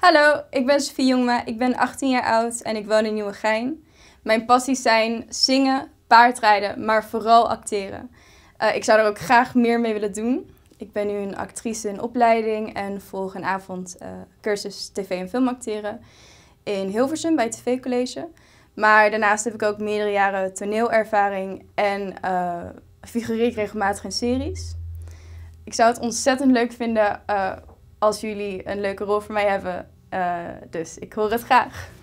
Hallo, ik ben Sophie Jongma, ik ben 18 jaar oud en ik woon in Nieuwegein. Mijn passies zijn zingen, paardrijden, maar vooral acteren. Eh, ik zou er ook graag meer mee willen doen. Ik ben nu een actrice in opleiding en volg een avond eh, cursus tv- en film acteren in Hilversum bij het TV College. Maar daarnaast heb ik ook meerdere jaren toneelervaring en uh, eh, figureer ik regelmatig in series. Ik zou het ontzettend leuk vinden als jullie een leuke rol voor mij hebben. Eh, dus ik hoor het graag.